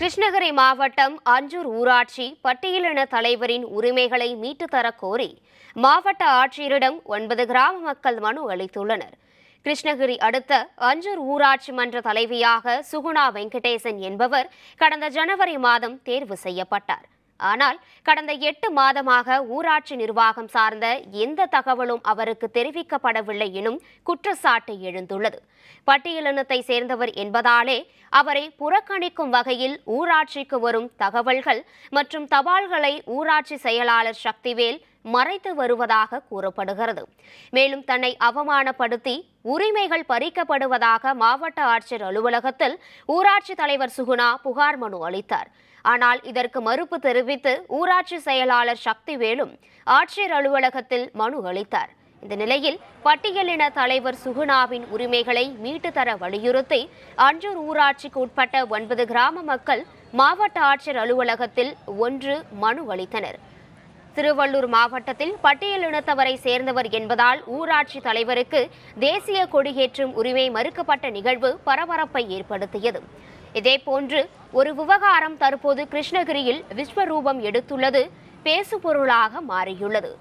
கிருஷ்ணகிரி மாவட்டம் அஞ்சூர் ஊராட்சி பட்டியலின தலைவரின் உரிமைகளை மீட்டு தரக்கோரி மாவட்ட ஆட்சியரிடம் ஒன்பது கிராம மக்கள் மனு அளித்துள்ளனர் கிருஷ்ணகிரி அடுத்த அஞ்சூர் ஊராட்சி மன்ற தலைவியாக சுகுணா வெங்கடேசன் என்பவர் கடந்த ஜனவரி மாதம் தேர்வு செய்யப்பட்டார் ஆனால் கடந்த எட்டு மாதமாக ஊராட்சி நிர்வாகம் சார்ந்த எந்த தகவலும் அவருக்கு தெரிவிக்கப்படவில்லை எனும் குற்றச்சாட்டு எழுந்துள்ளது பட்டியலினத்தை சேர்ந்தவர் என்பதாலே அவரை புறக்கணிக்கும் வகையில் ஊராட்சிக்கு வரும் தகவல்கள் மற்றும் தபால்களை ஊராட்சி செயலாளர் சக்திவேல் மறைத்து வருவதாக கூறப்படுகிறது மேலும் தன்னை அவமானப்படுத்தி உரிமைகள் பறிக்கப்படுவதாக மாவட்ட ஆட்சியர் அலுவலகத்தில் ஊராட்சி தலைவர் சுகுணா புகார் மனு அளித்தார் ஆனால் இதற்கு மறுப்பு தெரிவித்து ஊராட்சி செயலாளர் சக்திவேலும் ஆட்சியர் அலுவலகத்தில் மனு அளித்தார் இந்த நிலையில் பட்டியலின தலைவர் சுகுணாவின் உரிமைகளை மீட்டு தர வலியுறுத்தி அஞ்சூர் ஊராட்சிக்கு உட்பட்ட ஒன்பது கிராம மக்கள் மாவட்ட ஆட்சியர் அலுவலகத்தில் ஒன்று மனு அளித்தனர் திருவள்ளூர் மாவட்டத்தில் பட்டியலினத்தவரை சேர்ந்தவர் என்பதால் ஊராட்சி தலைவருக்கு தேசிய கொடியேற்றும் உரிமை மறுக்கப்பட்ட நிகழ்வு பரபரப்பை ஏற்படுத்தியது இதேபோன்று ஒரு விவகாரம் தற்போது கிருஷ்ணகிரியில் விஸ்வரூபம் எடுத்துள்ளது பேசுபொருளாக மாறியுள்ளது